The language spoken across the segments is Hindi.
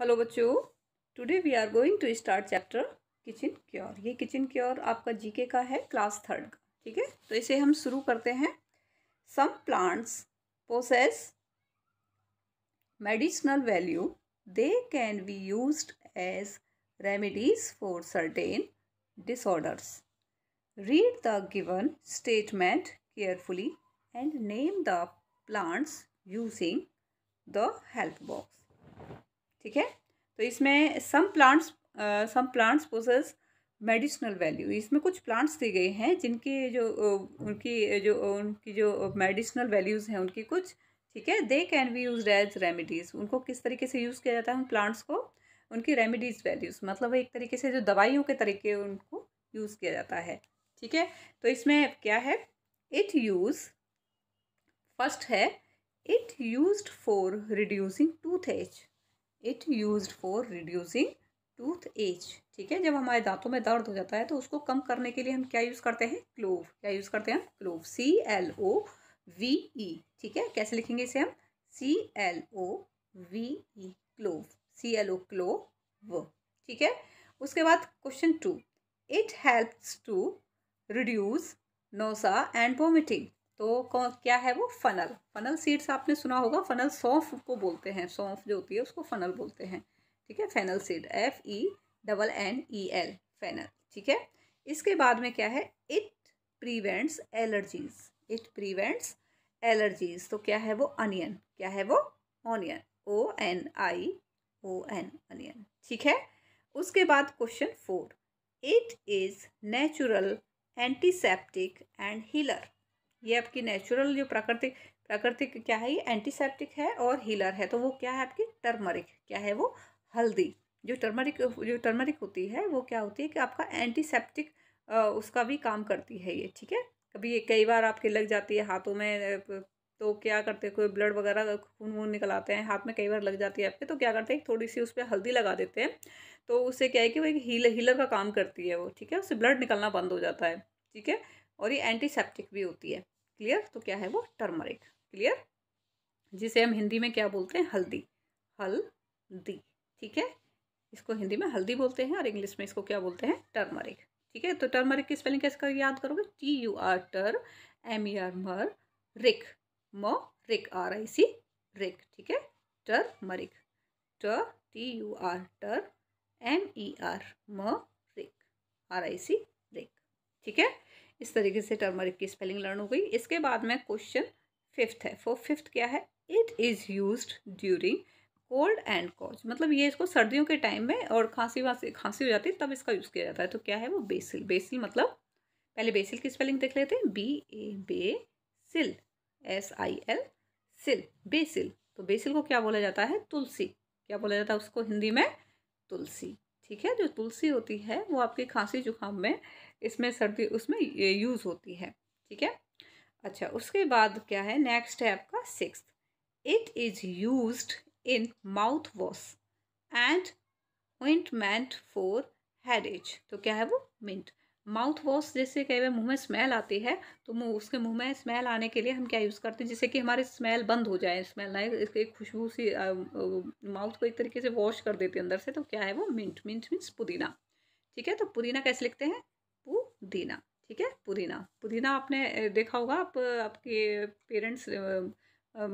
हेलो बच्चों today we are going to start chapter kitchen cure ये किचन क्योर आपका जीके का है क्लास थर्ड का ठीक है तो इसे हम शुरू करते हैं some plants possess medicinal value they can be use as remedies for certain disorders read the given statement carefully and name the plants using the health box ठीक है तो इसमें some plants some plants possess medicinal value इसमें कुछ प्लांट्स दी गई हैं जिनकी जो uh, uh, uh, उनकी जो उनकी जो मेडिसिनल वैल्यूज़ हैं उनकी कुछ ठीक है they can be use as remedies उनको किस तरीके से यूज़ किया जाता है उन प्लांट्स को उनकी रेमिडीज वैल्यूज़ मतलब एक तरीके से जो दवाइयों के तरीके उनको यूज़ किया जाता है ठीक है तो इसमें क्या है इट यूज़ फर्स्ट है it use for reducing tooth it use for reducing tooth ache ठीक है जब हमारे दांतों में दर्द हो जाता है तो उसको कम करने के लिए हम क्या यूज़ करते हैं क्लोव क्या यूज़ करते हैं हम clove C L O V E ठीक है कैसे लिखेंगे इसे हम C L O V E clove C L O clove ठीक है उसके बाद question two it helps to reduce nausea and vomiting तो क्या है वो फनल फनल सीड्स आपने सुना होगा फनल सौंफ को बोलते हैं सौंफ जो होती है उसको फनल बोलते हैं ठीक है fennel seed F E double N E L fennel ठीक है इसके बाद में क्या है it prevents allergies it prevents allergies तो क्या है वो अनियन क्या है वो onion O N I O N onion ठीक है उसके बाद question four it is natural antiseptic and healer ये आपकी नेचुरल जो प्राकृतिक प्राकृतिक क्या है ये एंटीसेप्टिक है और हीलर है तो वो क्या है आपकी टर्मरिक क्या है वो हल्दी जो टर्मरिक जो टर्मरिक होती है वो क्या होती है कि आपका एंटीसेप्टिक उसका भी काम करती है ये ठीक है कभी ये कई बार आपके लग जाती है हाथों में तो क्या करते हैं कोई ब्लड वगैरह खून वून निकल आते हैं हाथ में कई बार लग जाती है आपके तो क्या करते हैं थोड़ी सी उस पर हल्दी लगा देते हैं तो उससे क्या है कि वो एक हीलर हीलर का काम करती है वो ठीक है उससे ब्लड निकलना बंद हो जाता है ठीक है और ये एंटीसेप्टिक भी होती है क्लियर तो क्या है वो टर्मरिक क्लियर जिसे हम हिंदी में क्या बोलते हैं हल्दी हल्दी ठीक है इसको हिंदी में हल्दी बोलते हैं और इंग्लिश में इसको क्या बोलते हैं टर्मरिक ठीक है तो टर्मरिक की स्पेलिंग कैसे कर याद करोगे टी यू आर टर एम ई आर मर रिक म रिक आर आई सी रिक ठीक है टर्मरिक ट टी यू आर टर एम ई आर म रिक आर आई सी रिक ठीक है इस तरीके से टर्मरिक की स्पेलिंग लर्न हो गई इसके बाद में क्वेश्चन फिफ्थ है फो फिफ्थ क्या है it is use during cold and cough मतलब ये इसको सर्दियों के टाइम में और खांसी वासी खांसी हो जाती है तब इसका यूज़ किया जाता है तो क्या है वो बेसिल बेसिल मतलब पहले बेसिल की स्पेलिंग देख लेते हैं बी ए बे सिल एस आई एल सिल बेसिल तो बेसिल को क्या बोला जाता है तुलसी क्या बोला जाता है उसको हिंदी में तुलसी ठीक है जो तुलसी होती है वो आपकी खांसी जुकाम में इसमें सर्दी उसमें यूज़ होती है ठीक है अच्छा उसके बाद क्या है नेक्स्ट है आपका six it is use in mouthwash and ointment for ache तो क्या है वो मिंट माउथ वॉश जैसे कई बार मुंह में स्मेल आती है तो मुँह उसके मुंह में स्मेल आने के लिए हम क्या यूज़ करते हैं जैसे कि हमारे स्मेल बंद हो जाए स्मेल ना इसके एक खुशबू सी माउथ को एक तरीके से वॉश कर देते हैं अंदर से तो क्या है वो मिंट मिंट मीन्स पुदीना ठीक है तो पुदीना कैसे लिखते हैं देना ठीक है पुदीना पुदीना आपने देखा होगा आप आपके पेरेंट्स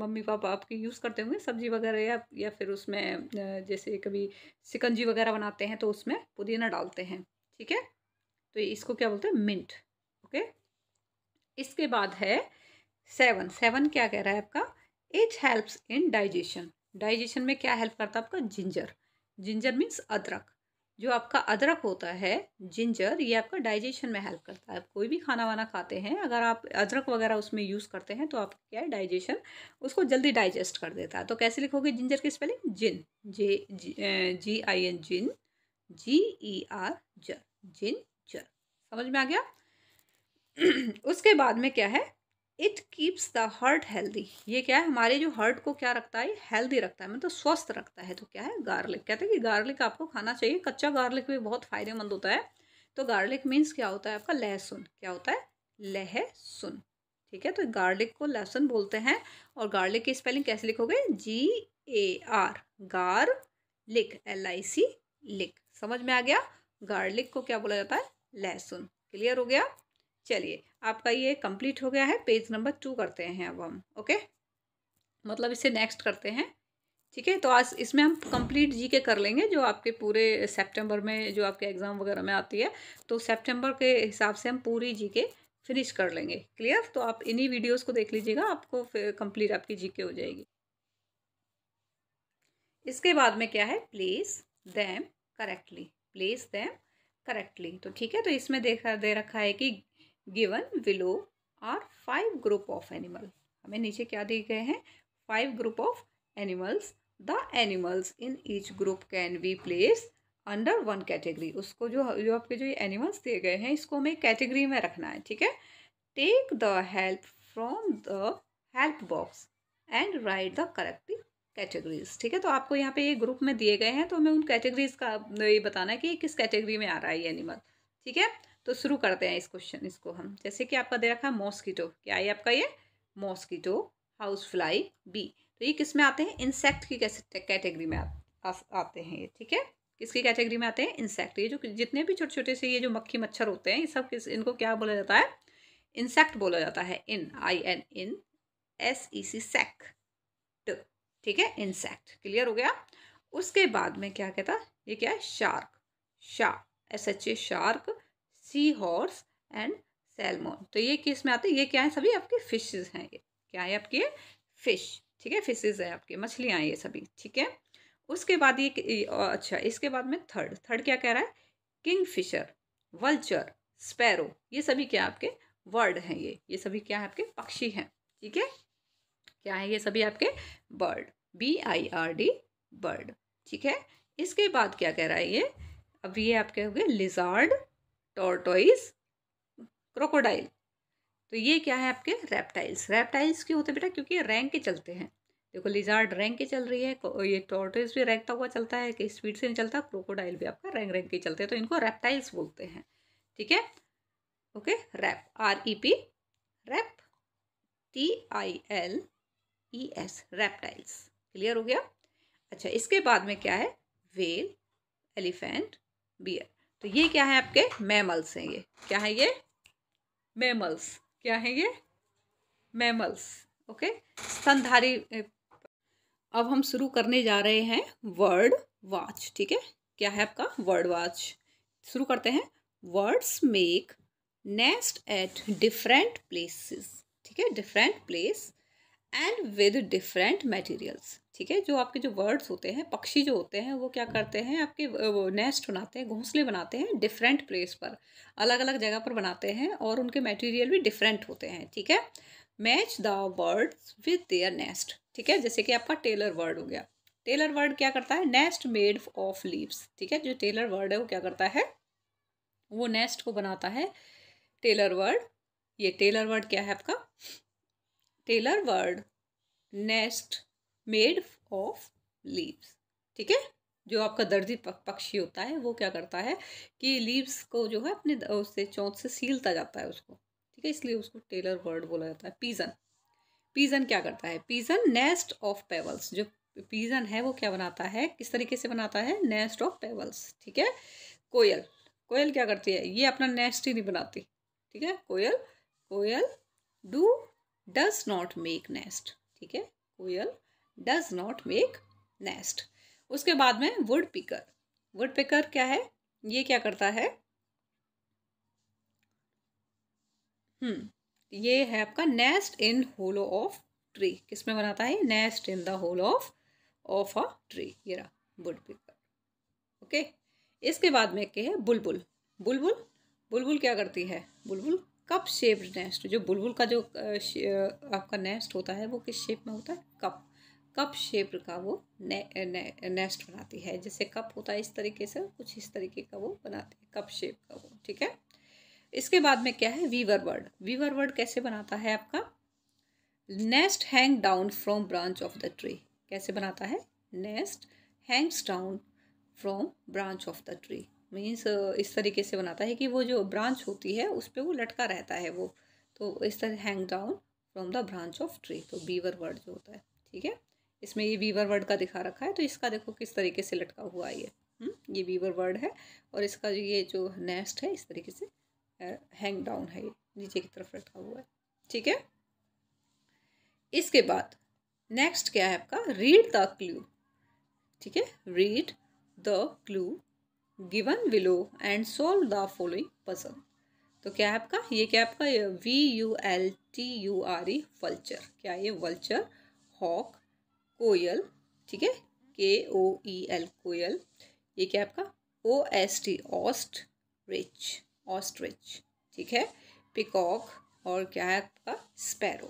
मम्मी पापा आपके यूज़ करते होंगे सब्जी वगैरह या या फिर उसमें जैसे कभी सिकंजी वगैरह बनाते हैं तो उसमें पुदीना डालते हैं ठीक है तो इसको क्या बोलते हैं मिंट ओके इसके बाद है सेवन सेवन क्या कह रहा है आपका it helps in digestion digestion में क्या हेल्प करता है आपका जिंजर जिंजर मीन्स अदरक जो आपका अदरक होता है जिंजर ये आपका डाइजेशन में हेल्प करता है आप कोई भी खाना वाना खाते हैं अगर आप अदरक वगैरह उसमें यूज़ करते हैं तो आप क्या है डाइजेशन उसको जल्दी डाइजेस्ट कर देता है तो कैसे लिखोगे जिंजर की स्पेलिंग जिन जे जी आई एन जिन जी ई आर जर जिन जर समझ में आ गया उसके बाद में क्या है it keeps the heart healthy ये क्या है हमारे जो हर्ट को क्या रखता है हेल्दी रखता है मतलब स्वस्थ रखता है तो क्या है गार्लिक कहते हैं कि गार्लिक आपको खाना चाहिए कच्चा गार्लिक भी बहुत फायदेमंद होता है तो गार्लिक मीन्स क्या होता है आपका लहसुन क्या होता है लहसुन ठीक है तो गार्लिक को लहसुन बोलते हैं और गार्लिक की स्पेलिंग कैसे लिखोगे जी ए आर गार लिक एल आई सी लिक समझ में आ गया गार्लिक को क्या बोला जाता है लहसुन क्लियर हो गया चलिए आपका ये कंप्लीट हो गया है पेज नंबर टू करते हैं अब हम ओके मतलब इसे नेक्स्ट करते हैं ठीक है तो आज इसमें हम कंप्लीट जी के कर लेंगे जो आपके पूरे सितंबर में जो आपके एग्ज़ाम वगैरह में आती है तो सितंबर के हिसाब से हम पूरी जी के फिनिश कर लेंगे क्लियर तो आप इन्हीं वीडियोस को देख लीजिएगा आपको फिर कंप्लीट आपकी जी के हो जाएगी इसके बाद में क्या है place them correctly place them correctly तो ठीक है तो इसमें देखा दे रखा है कि given below are five group of animal हमें नीचे क्या दिए गए हैं five group of animals the animals in each group can be place under one category उसको जो जो आपके जो ये एनिमल्स दिए गए हैं इसको हमें कैटेगरी में रखना है ठीक है take the help from the help box and write the corrective categories ठीक है तो आपको यहाँ पे ये ग्रुप में दिए गए हैं तो हमें उन कैटेगरीज का ये बताना है कि किस कैटेगरी में आ रहा है ये एनिमल ठीक है तो शुरू करते हैं इस क्वेश्चन इसको हम जैसे कि आपका दे रखा है मॉस्किटो क्या है आपका ये मॉस्किटो हाउस फ्लाई बी तो ये किस में आते हैं इंसेक्ट की कैसे कैटेगरी में आते हैं ये ठीक है किसकी कैटेगरी में आते हैं इंसेक्ट ये जो जितने भी छोटे छोटे से ये जो मक्खी मच्छर होते हैं ये सब किस इनको क्या बोला जाता है इंसेक्ट बोला जाता है इन I N in S E सी सेक ठीक है इंसेक्ट क्लियर हो गया उसके बाद में क्या कहता ये क्या है शार्क शा S H A shark sea horse and salmon तो ये किस में आते हैं ये क्या है सभी आपके फिशेज हैं ये क्या है आपके फिश ठीक है फिशेज है आपके मछलियाँ हैं ये सभी ठीक है उसके बाद ये अच्छा इसके बाद में थर्ड थर्ड क्या कह रहा है किंग फिशर वल्चर स्पैरो ये सभी क्या आपके वर्ड हैं ये ये सभी क्या है आपके पक्षी हैं ठीक है क्या है ये सभी आपके bird B I R D bird ठीक है इसके बाद क्या कह रहा है ये अब ये आपके हो गए लिजार्ड टॉर्टोइज क्रोकोडाइल तो ये क्या है आपके रेप्टाइल्स रेप्टाइल्स क्यों होते हैं बेटा क्योंकि रैंक के चलते हैं देखो लिजार्ड रैंक के चल रही है ये टॉर्टोइज भी रैंकता हुआ चलता है कि स्पीड से नहीं चलता क्रोकोडाइल भी आपका रैंक रैंक के चलते हैं तो इनको रेप्टाइल्स बोलते हैं ठीक है okay rep R E P rep T I L E S reptiles clear हो गया अच्छा इसके बाद में क्या है वेल एलिफेंट बियर तो ये क्या है आपके मैमल्स हैं ये क्या है ये मैमल्स क्या है ये मैमल्स ओके स्तनधारी अब हम शुरू करने जा रहे हैं वर्ड वाच ठीक है क्या है आपका वर्ड वाच शुरू करते हैं birds make nest at different places ठीक है different place and with different materials ठीक है जो आपके जो वर्ड्स होते हैं पक्षी जो होते हैं वो क्या करते हैं आपके नेस्ट बनाते हैं घोंसले बनाते हैं डिफरेंट प्लेस पर अलग अलग जगह पर बनाते हैं और उनके मटेरियल भी डिफरेंट होते हैं ठीक है match the birds with their nest ठीक है जैसे कि आपका टेलर वर्ड हो गया टेलर वर्ड क्या करता है नेस्ट मेड ऑफ लीव्स ठीक है जो टेलर वर्ड है वो क्या करता है वो नेस्ट को बनाता है टेलर वर्ड ये टेलर वर्ड क्या है आपका tailor bird nest made of leaves ठीक है जो आपका दर्जी पक्षी होता है वो क्या करता है कि लीव्स को जो है अपने उससे चौंच से सीलता जाता है उसको ठीक है इसलिए उसको टेलर वर्ड बोला जाता है पीजन पीजन क्या करता है पीजन नेस्ट ऑफ पेवल्स जो पीजन है वो क्या बनाता है किस तरीके से बनाता है नेस्ट ऑफ पेवल्स ठीक है कोयल कोयल क्या करती है ये अपना नेस्ट ही नहीं बनाती ठीक है कोयल कोयल do does not make nest ठीक है कोयल डज नॉट मेक नेस्ट उसके बाद में वुड पिकर वुड पिकर क्या है ये क्या करता है हम्म ये है आपका nest in hollow of tree किसमें बनाता है nest in the hole of of a tree ये रहा वुड पिकर ओके इसके बाद में क्या है बुलबुल बुलबुल बुलबुल क्या करती है बुलबुल कप शेप्ड नेस्ट जो बुलबुल का जो आपका नेस्ट होता है वो किस शेप में होता है कप शेप का वो ने, ने, नेस्ट बनाती है जैसे कप होता है इस तरीके से कुछ इस तरीके का वो बनाती है कप शेप का वो ठीक है इसके बाद में क्या है वीवर वर्ड वीवर वर्ड कैसे बनाता है आपका nest hang down from branch of the tree कैसे बनाता है nest hangs down from branch of the tree means इस तरीके से बनाता है कि वो जो ब्रांच होती है उस पर वो लटका रहता है वो तो इस तरह hang down from the branch of tree तो बीवर वर्ड जो होता है ठीक है इसमें ये वीवर वर्ड का दिखा रखा है तो इसका देखो किस तरीके से लटका हुआ ये हम्म, ये वीवर वर्ड है और इसका जो ये जो नेस्ट है इस तरीके से हैंग डाउन है ये नीचे की तरफ लटका हुआ है ठीक है इसके बाद नेक्स्ट क्या है आपका रीड द क्लू ठीक है read the clue given below and solve the following puzzle तो क्या है आपका ये क्या आपका V U L T U R E vulture क्या ये वल्चर हॉक कोयल ठीक है के ओ ई एल कोयल ये क्या आपका O S T ostrich ostrich ठीक है पिकॉक और क्या है आपका स्पैरो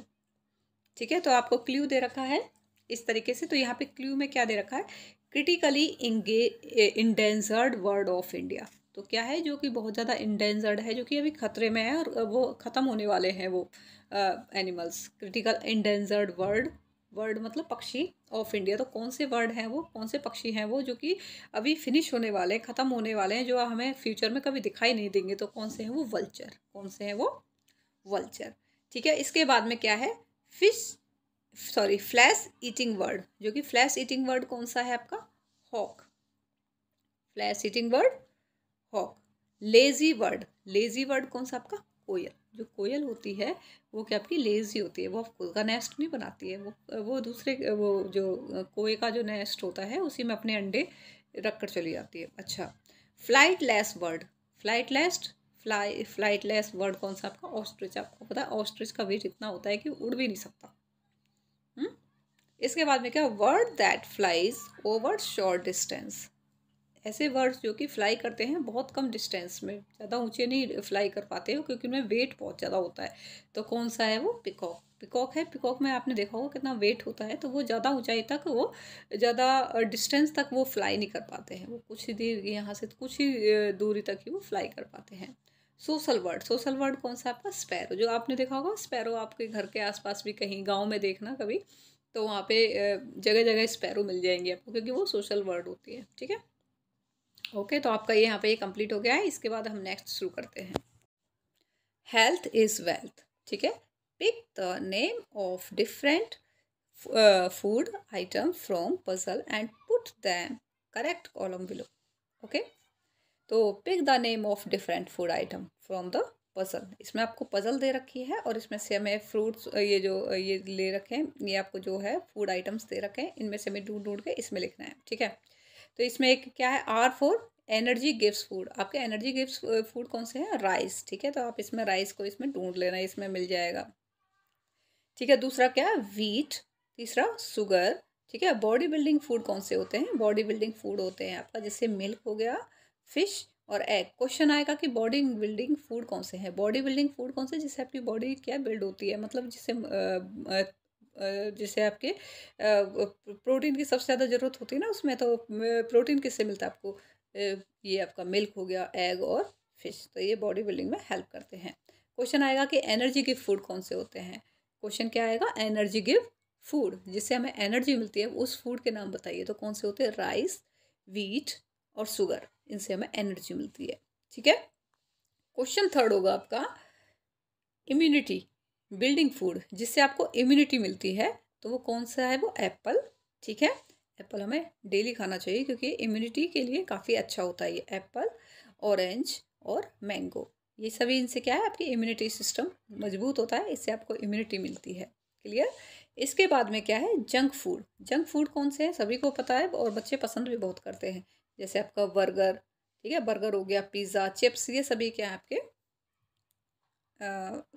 ठीक है तो आपको क्ल्यू दे रखा है इस तरीके से तो यहाँ पे क्ल्यू में क्या दे रखा है क्रिटिकली इंगे इंडेंजर्ड वर्ड ऑफ इंडिया तो क्या है जो कि बहुत ज़्यादा इंडेंजर्ड है जो कि अभी खतरे में है और वो ख़त्म होने वाले हैं वो animals critical endangered bird bird मतलब पक्षी ऑफ इंडिया तो कौन से वर्ड हैं वो कौन से पक्षी हैं वो जो कि अभी फिनिश होने वाले हैं ख़त्म होने वाले हैं जो हमें फ्यूचर में कभी दिखाई नहीं देंगे तो कौन से हैं वो वल्चर कौन से हैं वो वल्चर ठीक है इसके बाद में क्या है fish sorry flesh eating bird जो कि फ्लैश ईटिंग वर्ड कौन सा है आपका hawk flesh eating bird hawk lazy bird lazy bird कौन सा आपका कोयल जो कोयल होती है वो क्या आपकी लेज़ी होती है वो का नेस्ट नहीं बनाती है वो वो दूसरे वो जो कोए का जो नेस्ट होता है उसी में अपने अंडे रख कर चली जाती है अच्छा flightless bird flightless fly flightless bird कौन सा आपका ऑस्ट्रिच आपको पता है ऑस्ट्रिच का वेट इतना होता है कि उड़ भी नहीं सकता हुँ? हम्म, इसके बाद में क्या bird that flies over short distance ऐसे बर्ड्स जो कि फ्लाई करते हैं बहुत कम डिस्टेंस में ज़्यादा ऊंचे नहीं फ्लाई कर पाते हो क्योंकि उनमें वेट बहुत ज़्यादा होता है तो कौन सा है वो पिकॉक पिकॉक है पिकॉक में आपने देखा होगा कितना वेट होता है तो वो ज़्यादा ऊंचाई तक वो ज़्यादा डिस्टेंस तक वो फ्लाई नहीं कर पाते हैं वो कुछ ही देर यहाँ से कुछ ही दूरी तक ही वो फ्लाई कर पाते हैं सोशल वर्ड सोशल वर्ड कौन सा आपका स्पैरो जो आपने देखा होगा स्पैरो आपके घर के आसपास भी कहीं गाँव में देखना कभी तो वहाँ पे जगह जगह स्पैरो मिल जाएंगे आपको क्योंकि वो सोशल वर्ड होती है ठीक है ओके तो आपका ये यहाँ पे ये कंप्लीट हो गया है इसके बाद हम नेक्स्ट शुरू करते हैं हेल्थ इज़ वेल्थ ठीक है pick the name of different food item from puzzle and put them correct column below okay तो pick the name of different food item from the puzzle इसमें आपको पजल दे रखी है और इसमें से हमें फ्रूट्स uh, ये जो uh, ये ले रखें ये आपको जो है फूड आइटम्स दे रखें इनमें से हमें ढूंढ ढूंढ के इसमें लिखना है ठीक है तो इसमें एक क्या है आर फोर एनर्जी गिफ्ट फूड आपके एनर्जी गिफ्ट फूड कौन से हैं राइस ठीक है तो आप इसमें राइस को इसमें ढूंढ लेना इसमें मिल जाएगा ठीक है दूसरा क्या है वीट तीसरा सुगर ठीक है बॉडी बिल्डिंग फूड कौन से होते हैं बॉडी बिल्डिंग फूड होते हैं आपका जैसे मिल्क हो गया फिश और एग क्वेश्चन आएगा कि बॉडी बिल्डिंग फूड कौन से हैं बॉडी बिल्डिंग फूड कौन से जिससे आपकी बॉडी क्या बिल्ड होती है मतलब जिससे जैसे आपके प्रोटीन की सबसे ज़्यादा ज़रूरत होती है ना उसमें तो प्रोटीन किससे मिलता है आपको ये आपका मिल्क हो गया एग और फिश तो ये बॉडी बिल्डिंग में हेल्प करते हैं क्वेश्चन आएगा कि एनर्जी गिव फूड कौन से होते हैं क्वेश्चन क्या आएगा एनर्जी गिव फूड जिससे हमें एनर्जी मिलती है उस फूड के नाम बताइए तो कौन से होते हैं राइस वीट और शुगर इनसे हमें एनर्जी मिलती है ठीक है क्वेश्चन थर्ड होगा आपका इम्यूनिटी बिल्डिंग फूड जिससे आपको इम्यूनिटी मिलती है तो वो कौन सा है वो एप्पल ठीक है एप्पल हमें डेली खाना चाहिए क्योंकि इम्यूनिटी के लिए काफ़ी अच्छा होता है ये एप्पल ऑरेंज और मैंगो ये सभी इनसे क्या है आपकी इम्यूनिटी सिस्टम मजबूत होता है इससे आपको इम्यूनिटी मिलती है क्लियर इसके बाद में क्या है जंक फूड जंक फूड कौन से हैं सभी को पता है और बच्चे पसंद भी बहुत करते हैं जैसे आपका बर्गर ठीक है बर्गर हो गया पिज़्ज़ा चिप्स ये सभी क्या है आपके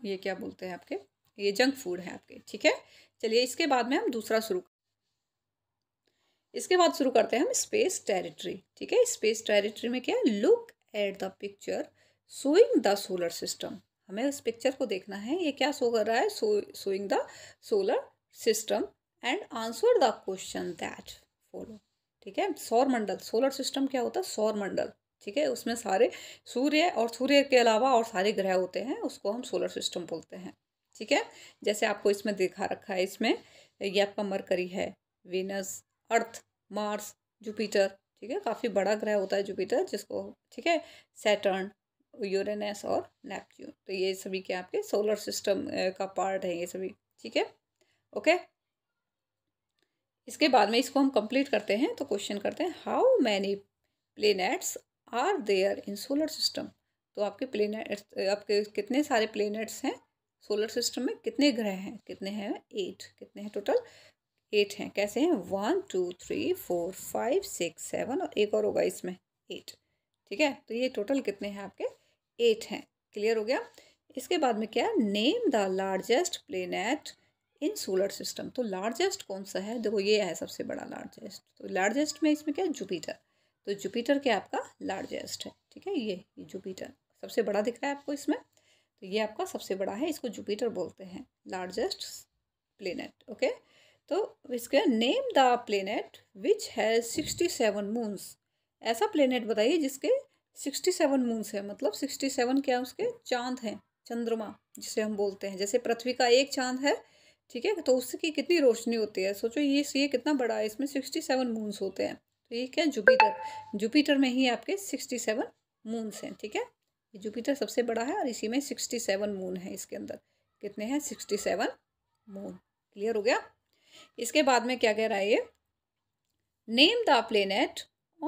ये क्या बोलते हैं आपके ये जंक फूड है आपके ठीक है चलिए इसके बाद में हम दूसरा शुरू इसके बाद शुरू करते हैं हम स्पेस टेरिटरी ठीक है स्पेस टेरिटरी में क्या है look at the picture showing the solar system हमें इस पिक्चर को देखना है ये क्या शो कर रहा है showing the solar system and answer the question that follow ठीक है सौर मंडल सोलर सिस्टम क्या होता है सौर मंडल ठीक है उसमें सारे सूर्य और सूर्य के अलावा और सारे ग्रह होते हैं उसको हम सोलर सिस्टम बोलते हैं ठीक है जैसे आपको इसमें दिखा रखा है इसमें ये आपका मरकरी है वीनस अर्थ मार्स जुपिटर ठीक है काफ़ी बड़ा ग्रह होता है जुपिटर जिसको ठीक है सैटर्न यूरेनस और नेपच्यून तो ये सभी के आपके सोलर सिस्टम का पार्ट है ये सभी ठीक है ओके इसके बाद में इसको हम कंप्लीट करते हैं तो क्वेश्चन करते हैं how many planets are there in solar system तो आपके प्लेनेट आपके कितने सारे प्लेनेट्स हैं सोलर सिस्टम में कितने ग्रह हैं कितने हैं एट कितने हैं टोटल एट हैं कैसे हैं one two three four five six seven और एक और होगा इसमें एट ठीक है तो ये टोटल कितने हैं आपके एट हैं क्लियर हो गया इसके बाद में क्या name the largest planet in solar system तो लार्जेस्ट कौन सा है देखो ये है सबसे बड़ा लार्जेस्ट तो लार्जेस्ट में इसमें क्या है जुपीटर तो जुपिटर के आपका लार्जेस्ट है ठीक है ये जुपिटर सबसे बड़ा दिख रहा है आपको इसमें तो ये आपका सबसे बड़ा है इसको जुपिटर बोलते हैं लार्जेस्ट प्लेनेट ओके तो इसके name the planet which has sixty seven moons ऐसा प्लेनेट बताइए जिसके सिक्सटी सेवन मून्स है मतलब सिक्सटी सेवन क्या उसके चांद हैं चंद्रमा जिसे हम बोलते हैं जैसे पृथ्वी का एक चांद है ठीक है तो उसकी कितनी रोशनी होती है सोचो ये ये कितना बड़ा है इसमें सिक्सटी सेवन मून्स होते हैं तो ये क्या जुपिटर जुपिटर में ही आपके सिक्सटी सेवन मून्स हैं ठीक है ये जुपिटर सबसे बड़ा है और इसी में सिक्सटी सेवन मून है इसके अंदर कितने हैं सिक्सटी सेवन मून क्लियर हो गया इसके बाद में क्या कह रहा है ये name the planet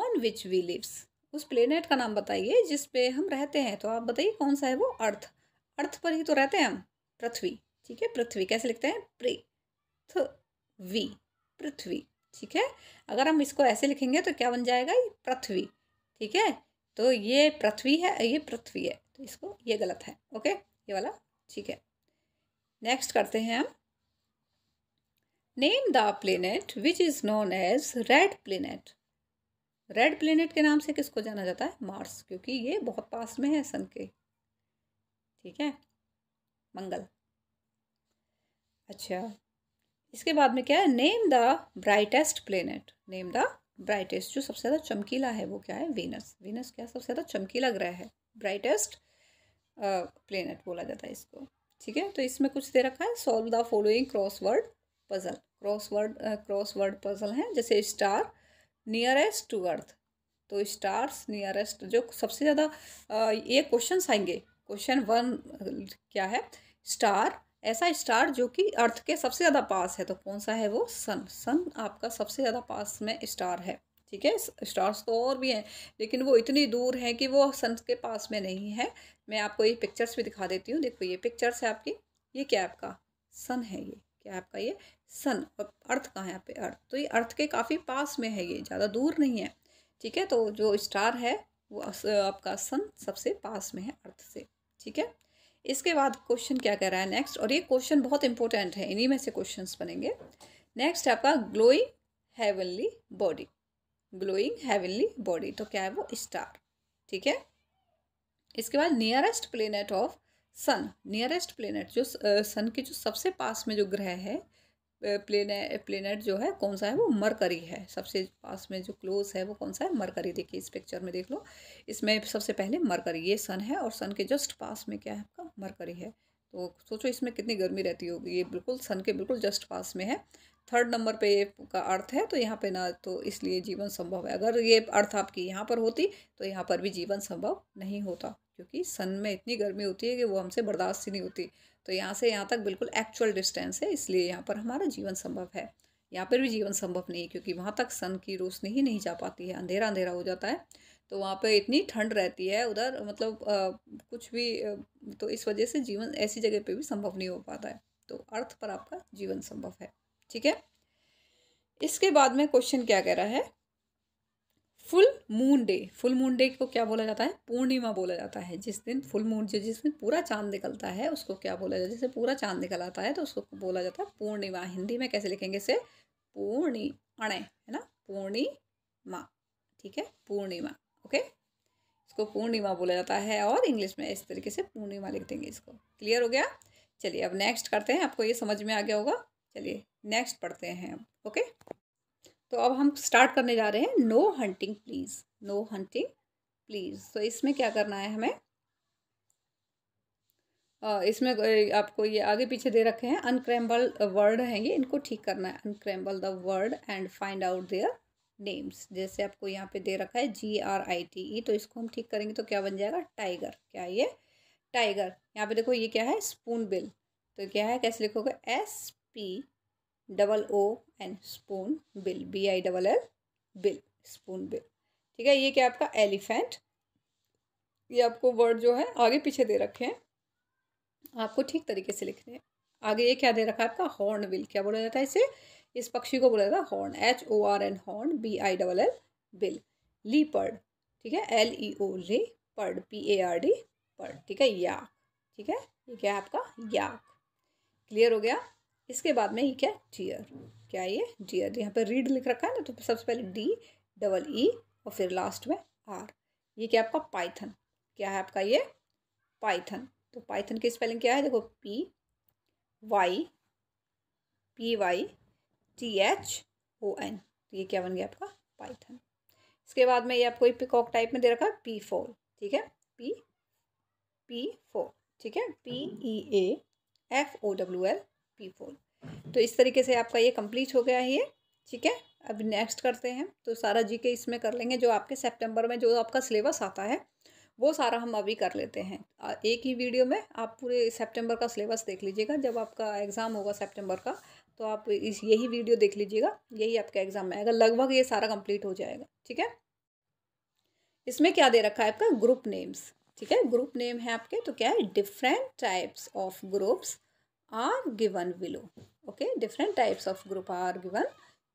on which we lives उस प्लेनेट का नाम बताइए जिस पे हम रहते हैं तो आप बताइए कौन सा है वो अर्थ अर्थ पर ही तो रहते हैं हम पृथ्वी ठीक है पृथ्वी कैसे लिखते हैं पृथ्वी पृथ्वी ठीक है अगर हम इसको ऐसे लिखेंगे तो क्या बन जाएगा ये पृथ्वी ठीक है तो ये पृथ्वी है ये पृथ्वी है तो इसको ये गलत है ओके ये वाला ठीक है नेक्स्ट करते हैं हम name the planet which is known as red planet red planet के नाम से किसको जाना जाता है मार्स क्योंकि ये बहुत पास में है सन के ठीक है मंगल अच्छा इसके बाद में क्या है name the brightest planet name the brightest जो सबसे ज़्यादा चमकीला है वो क्या है वीनस वीनस क्या सबसे ज़्यादा चमकीला ग्रह है ब्राइटेस्ट प्लेनेट बोला जाता है इसको ठीक है तो इसमें कुछ दे रखा है solve the following crossword puzzle crossword crossword puzzle हैं जैसे स्टार नियरेस्ट टू अर्थ तो स्टार्स नियरेस्ट जो सबसे ज़्यादा ये क्वेश्चन आएंगे क्वेश्चन वन क्या है स्टार ऐसा स्टार जो कि अर्थ के सबसे ज़्यादा पास है तो कौन सा है वो सन सन आपका सबसे ज़्यादा पास में स्टार है ठीक है स्टार्स तो और भी हैं लेकिन वो इतनी दूर है कि वो सन के पास में नहीं है मैं आपको ये पिक्चर्स भी दिखा देती हूँ देखो ये पिक्चर्स है आपकी ये क्या आपका सन है ये क्या आपका ये सन और अर्थ कहाँ है आप अर्थ तो ये अर्थ के काफ़ी पास में है ये ज़्यादा दूर नहीं है ठीक है तो जो स्टार है वो आपका सन सबसे पास में है अर्थ से ठीक है इसके बाद क्वेश्चन क्या कर रहा है नेक्स्ट और ये क्वेश्चन बहुत इंपॉर्टेंट है इन्हीं में से क्वेश्चन बनेंगे नेक्स्ट है आपका glowing heavenly body glowing heavenly body तो क्या है वो स्टार ठीक है इसके बाद nearest planet of sun nearest planet जो सन uh, के जो सबसे पास में जो ग्रह है प्लेनेट प्लेनेट जो है कौन सा है वो मरकरी है सबसे पास में जो क्लोज है वो कौन सा है मरकरी देखिए इस पिक्चर में देख लो इसमें सबसे पहले मरकरी ये सन है और सन के जस्ट पास में क्या है आपका मरकरी है तो सोचो इसमें कितनी गर्मी रहती होगी ये बिल्कुल सन के बिल्कुल जस्ट पास में है थर्ड नंबर पे का अर्थ है तो यहाँ पे ना तो इसलिए जीवन संभव है अगर ये अर्थ आपकी यहाँ पर होती तो यहाँ पर भी जीवन संभव नहीं होता क्योंकि सन में इतनी गर्मी होती है कि वो हमसे बर्दाश्त ही नहीं होती तो यहाँ से यहाँ तक बिल्कुल एक्चुअल डिस्टेंस है इसलिए यहाँ पर हमारा जीवन संभव है यहाँ पर भी जीवन संभव नहीं है क्योंकि वहाँ तक सन की रोशनी ही नहीं जा पाती है अंधेरा अंधेरा हो जाता है तो वहाँ पे इतनी ठंड रहती है उधर मतलब आ, कुछ भी तो इस वजह से जीवन ऐसी जगह पे भी संभव नहीं हो पाता है तो अर्थ पर आपका जीवन संभव है ठीक है इसके बाद में क्वेश्चन क्या कह रहा है moon day full moon day को क्या बोला जाता है पूर्णिमा बोला जाता है जिस दिन फुल मून जो जिस दिन पूरा चांद निकलता है उसको क्या बोला जाता है जैसे पूरा चांद निकल आता है तो उसको बोला जाता है पूर्णिमा हिंदी में कैसे लिखेंगे इसे पूर्णि है ना पूर्णिमा ठीक है पूर्णिमा ओके इसको पूर्णिमा बोला जाता है और इंग्लिश में इस तरीके से पूर्णिमा लिख देंगे इसको क्लियर हो गया चलिए अब नेक्स्ट करते हैं आपको ये समझ में आ गया होगा चलिए नेक्स्ट पढ़ते हैं हम ओके तो अब हम स्टार्ट करने जा रहे हैं no hunting please no hunting please तो इसमें क्या करना है हमें इसमें आपको ये आगे पीछे दे रखे हैं अनक्रैम्बल वर्ड हैं ये इनको ठीक करना है unscramble the word and find out their names जैसे आपको यहाँ पे दे रखा है जी आर आई टी ई तो इसको हम ठीक करेंगे तो क्या बन जाएगा टाइगर क्या ये टाइगर यहाँ पे देखो ये क्या है स्पून बिल तो क्या है कैसे लिखोगे S P double O and spoon bill B I double L bill spoon bill ठीक है ये क्या आपका एलिफेंट ये आपको वर्ड जो है आगे पीछे दे रखे हैं आपको ठीक तरीके से लिखने हैं आगे ये क्या दे रखा है आपका हॉर्न बिल क्या बोला जाता है इसे इस पक्षी को बोला जाता है horn H O R N horn B I double L bill leopard ठीक है L E O leopard P A R D pard ठीक है याक ठीक है ये क्या है आपका याक क्लियर हो गया इसके बाद में ये क्या डियर क्या ये डियर यहाँ पर रीड लिख रखा है ना तो सबसे पहले डी डबल ई और फिर लास्ट में आर ये क्या आपका पाइथन क्या है आपका ये पाइथन तो पाइथन की स्पेलिंग क्या है देखो P Y P Y T H O N तो ये क्या बन गया आपका पाइथन इसके बाद में ये आपको पिकॉक टाइप में दे रखा है पी फोर ठीक है पी पी फोर ठीक है P E A F O W L peafowl तो इस तरीके से आपका ये कंप्लीट हो गया है ये ठीक है अब नेक्स्ट करते हैं तो सारा जी के इसमें कर लेंगे जो आपके सेप्टेम्बर में जो आपका सिलेबस आता है वो सारा हम अभी कर लेते हैं एक ही वीडियो में आप पूरे सितंबर का सिलेबस देख लीजिएगा जब आपका एग्ज़ाम होगा सितंबर का तो आप इस यही वीडियो देख लीजिएगा यही आपका एग्ज़ाम में आएगा लगभग ये सारा कंप्लीट हो जाएगा ठीक है इसमें क्या दे रखा है आपका ग्रुप नेम्स ठीक है ग्रुप नेम है आपके तो क्या है different types of groups are given below okay different types of group are given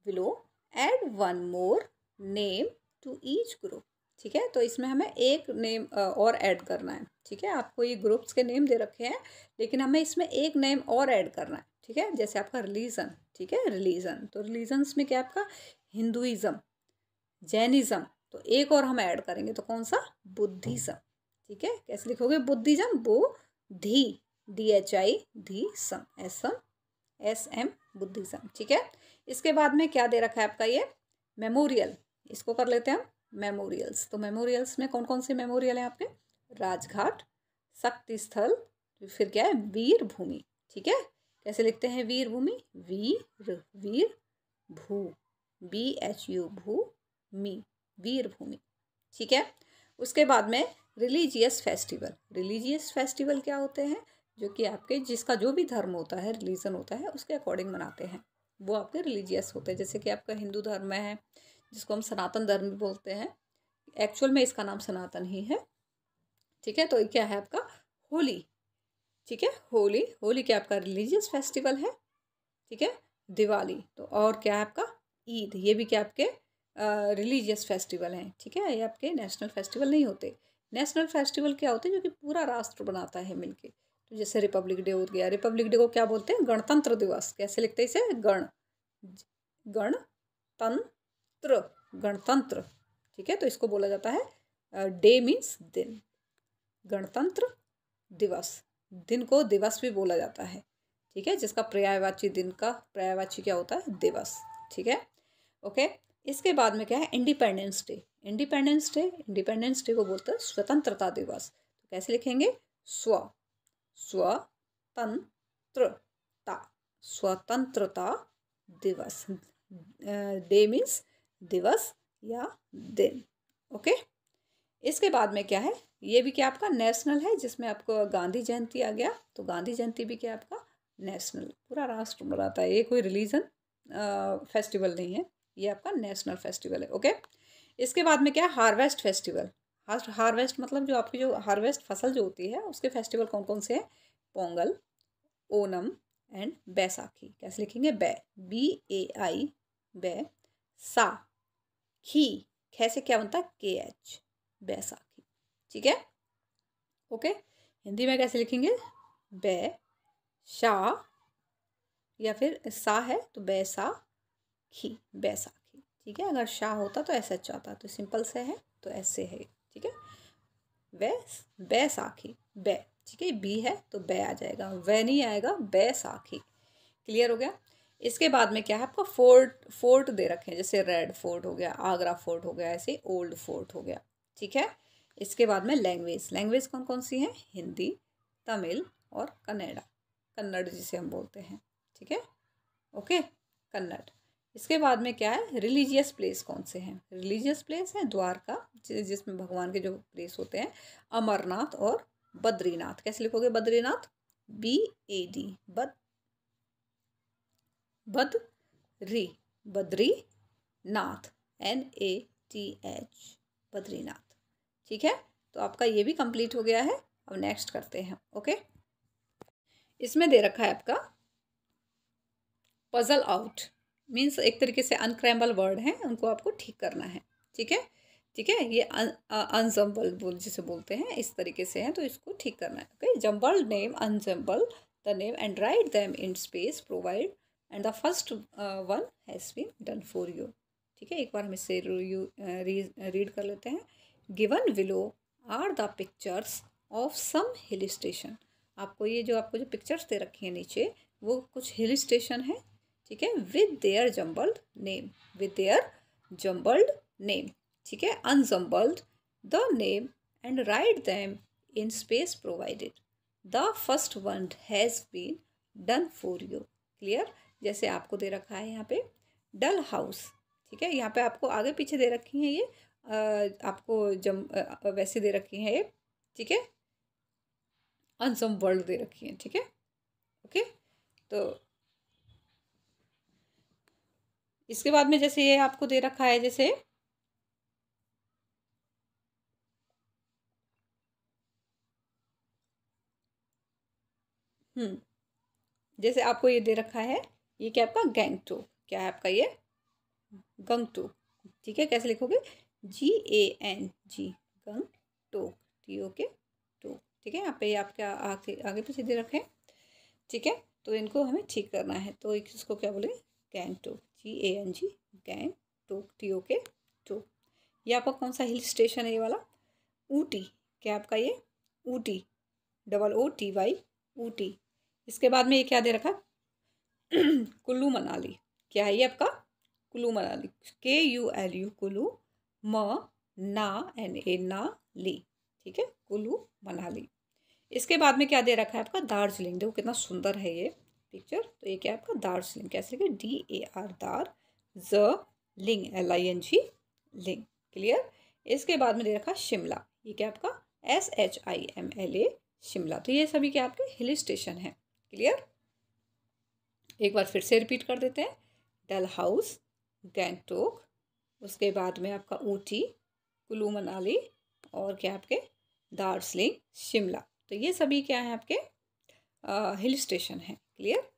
below add one more name to each group ठीक है तो इसमें हमें एक नेम और ऐड करना है ठीक है आपको ये ग्रुप्स के नेम दे रखे हैं लेकिन हमें इसमें एक नेम और ऐड करना है ठीक है जैसे आपका रिलीजन ठीक है रिलीजन तो रिलीजन्स में क्या आपका हिंदुइज़म जैनिज़म तो एक और हम ऐड करेंगे तो कौन सा बुद्धिज़म ठीक है कैसे लिखोगे बुद्धिज़म बो धी डी एच आई धी सम S M S M Buddhism ठीक है इसके बाद में क्या दे रखा है आपका ये मेमोरियल इसको कर लेते हैं हम मेमोरियल्स तो मेमोरियल्स में कौन कौन से मेमोरियल हैं आपके राजघाट शक्ति स्थल फिर क्या है वीर भूमि ठीक है कैसे लिखते हैं वीर भूमि वीर वीर भू बी एच यू भू मी वीर भूमि ठीक है उसके बाद में रिलीजियस फेस्टिवल रिलीजियस फेस्टिवल क्या होते हैं जो कि आपके जिसका जो भी धर्म होता है रिलीज़न होता है उसके अकॉर्डिंग मनाते हैं वो आपके रिलीजियस होते हैं जैसे कि आपका हिंदू धर्म है जिसको हम सनातन धर्म भी बोलते हैं एक्चुअल में इसका नाम सनातन ही है ठीक है तो क्या है आपका होली ठीक है होली होली क्या आपका रिलीजियस फेस्टिवल है ठीक है दिवाली तो और क्या है आपका ईद ये भी क्या आपके रिलीजियस फेस्टिवल हैं ठीक है ये आपके नेशनल फेस्टिवल नहीं होते नेशनल फेस्टिवल क्या होते हैं जो कि पूरा राष्ट्र बनाता है मिलके जैसे रिपब्लिक डे हो गया रिपब्लिक डे को क्या बोलते हैं गणतंत्र दिवस कैसे लिखते हैं इसे गण गणतंत्र गणतंत्र ठीक है तो इसको बोला जाता है डे मीन्स दिन गणतंत्र दिवस दिन को दिवस भी बोला जाता है ठीक है जिसका पर्यायवाची दिन का पर्यायवाची क्या होता है दिवस ठीक है ओके इसके बाद में क्या है independence day independence day independence day को बोलते हैं स्वतंत्रता दिवस तो कैसे लिखेंगे स्व स्वतंत्रता स्वतंत्रता दिवस डे मीन्स दिवस या दिन ओके इसके बाद में क्या है ये भी क्या आपका नेशनल है जिसमें आपको गांधी जयंती आ गया तो गांधी जयंती भी क्या आपका नेशनल पूरा राष्ट्र मनाता है ये कोई रिलीजन फेस्टिवल नहीं है ये आपका नेशनल फेस्टिवल है ओके इसके बाद में क्या हार्वेस्ट फेस्टिवल हास्ट हार्वेस्ट मतलब जो आपकी जो हार्वेस्ट फसल जो होती है उसके फेस्टिवल कौन कौन से हैं पोंगल ओनम एंड बैसाखी कैसे लिखेंगे बै बी ए आई बै सा खी कैसे क्या बनता है के एच बैसाखी ठीक है ओके हिंदी में कैसे लिखेंगे बै शाह या फिर सा है तो खी बैसाखी ठीक है अगर शाह होता तो एच आता तो सिंपल से है तो ऐसे है ठीक है वैस बैसाखी बै ठीक है बी है तो बै आ जाएगा वह नहीं आएगा बैसाखी क्लियर हो गया इसके बाद में क्या है आपका फोर्ट फोर्ट दे रखे हैं जैसे रेड फोर्ट हो गया आगरा फोर्ट हो गया ऐसे ओल्ड फोर्ट हो गया ठीक है इसके बाद में लैंग्वेज लैंग्वेज कौन कौन सी है हिंदी तमिल और कन्नड़ा कन्नड़ जिसे हम बोलते हैं ठीक है ओके कन्नड़ इसके बाद में क्या है रिलीजियस प्लेस कौन से हैं रिलीजियस प्लेस है द्वारका जिसमें भगवान के जो प्लेस होते हैं अमरनाथ और बद्रीनाथ कैसे लिखोगे बद्रीनाथ बी ए डी बद बद री Badrinath N A T H Badrinath ठीक है तो आपका ये भी कंप्लीट हो गया है अब नेक्स्ट करते हैं ओके इसमें दे रखा है आपका पजल आउट मीन्स एक तरीके से अनक्रैम्बल वर्ड हैं उनको आपको ठीक करना है ठीक है ठीक है ये अनजम्बल बोल जिसे बोलते हैं इस तरीके से हैं तो इसको ठीक करना है okay jumble name unjumble the name and write them in space provide and the first one has been done for you ठीक है एक बार हम इसे रीड कर लेते हैं given below are the pictures of some hill station आपको ये जो आपको जो पिक्चर्स दे रखी हैं नीचे वो कुछ हिल स्टेशन है ठीक है with their jumbled name with their jumbled name ठीक है unjumbled the name and write them in space provided the first one has been done for you clear जैसे आपको दे रखा है यहाँ पे डल हाउस ठीक है यहाँ पे आपको आगे पीछे दे रखी हैं ये आपको जम वैसे दे रखी हैं ये ठीक है अनसम वर्ल्ड दे रखी है ठीक है ओके तो इसके बाद में जैसे ये आपको दे रखा है जैसे हम्म जैसे आपको ये दे रखा है ये क्या आपका गैंग टू क्या है आपका ये गंग टू ठीक है कैसे लिखोगे जी A N ji Gang Tonk T O K टोक ठीक है यहाँ पे आपके आगे आगे पीछे दे रखे ठीक है तो इनको हमें ठीक करना है तो इसको क्या बोले Gangtok G A N G Gangtok T O K tok ये आपका कौन सा हिल स्टेशन है ये वाला ऊटी क्या आपका ये Ooty double O T Y Ooty इसके बाद में ये क्या दे रखा कुल्लू मनाली क्या है ये आपका कुल्लू मनाली के यू एल यू कुल्लू म ना एन ए ना ली ठीक है कुल्लू मनाली इसके बाद में क्या दे रखा है आपका दार्जिलिंग देखो कितना सुंदर है ये पिक्चर तो ये क्या है आपका दार्जिलिंग कैसे लिखे डी ए आर दार ज लिंग एल आई एन जी लिंग क्लियर इसके बाद में दे रखा शिमला ये क्या आपका S H I M L A Shimla तो ये सभी क्या आपके हिल स्टेशन है क्लियर एक बार फिर से रिपीट कर देते हैं डल हाउस गैंगटोक उसके बाद में आपका ऊटी कुल्लू मनाली और क्या आपके दार्जिलिंग शिमला तो ये सभी क्या है आपके आ, हिल स्टेशन हैं क्लियर